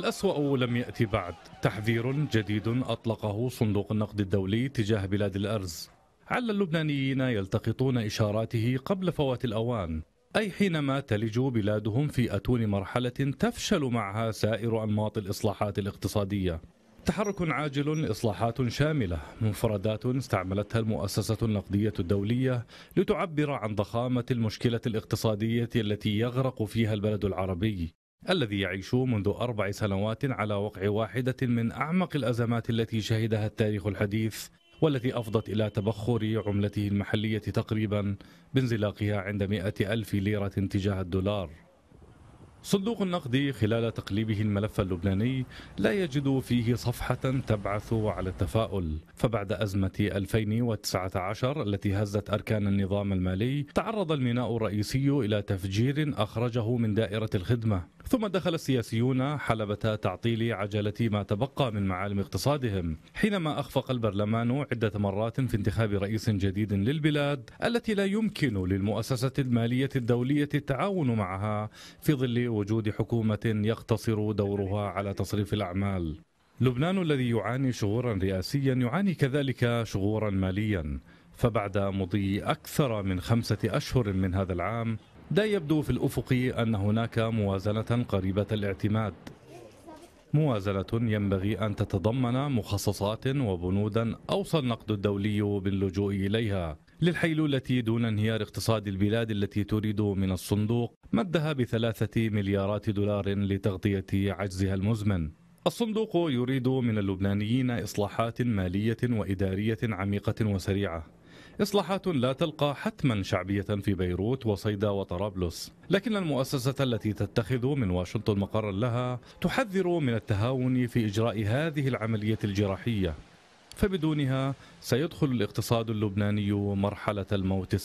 الأسوأ لم يأتي بعد تحذير جديد أطلقه صندوق النقد الدولي تجاه بلاد الأرز على اللبنانيين يلتقطون إشاراته قبل فوات الأوان أي حينما تلج بلادهم في أتون مرحلة تفشل معها سائر أنماط الإصلاحات الاقتصادية تحرك عاجل إصلاحات شاملة منفردات استعملتها المؤسسة النقدية الدولية لتعبر عن ضخامة المشكلة الاقتصادية التي يغرق فيها البلد العربي الذي يعيش منذ أربع سنوات على وقع واحدة من أعمق الأزمات التي شهدها التاريخ الحديث والتي أفضت إلى تبخر عملته المحلية تقريبا بانزلاقها عند مئة ألف ليرة تجاه الدولار صندوق النقد خلال تقليبه الملف اللبناني لا يجد فيه صفحة تبعث على التفاؤل فبعد أزمة 2019 التي هزت أركان النظام المالي تعرض الميناء الرئيسي إلى تفجير أخرجه من دائرة الخدمة ثم دخل السياسيون حلبة تعطيل عجلة ما تبقى من معالم اقتصادهم حينما أخفق البرلمان عدة مرات في انتخاب رئيس جديد للبلاد التي لا يمكن للمؤسسة المالية الدولية التعاون معها في ظل وجود حكومة يقتصر دورها على تصريف الأعمال لبنان الذي يعاني شغورا رئاسيا يعاني كذلك شغورا ماليا فبعد مضي أكثر من خمسة أشهر من هذا العام لا يبدو في الأفق أن هناك موازنة قريبة الاعتماد موازنة ينبغي أن تتضمن مخصصات وبنودا أوصى النقد الدولي باللجوء إليها للحيلولة دون انهيار اقتصاد البلاد التي تريد من الصندوق مدها بثلاثة مليارات دولار لتغطية عجزها المزمن الصندوق يريد من اللبنانيين إصلاحات مالية وإدارية عميقة وسريعة إصلاحات لا تلقى حتما شعبية في بيروت وصيدا وطرابلس لكن المؤسسة التي تتخذ من واشنطن مقرا لها تحذر من التهاون في إجراء هذه العملية الجراحية فبدونها سيدخل الاقتصاد اللبناني مرحلة الموت السريع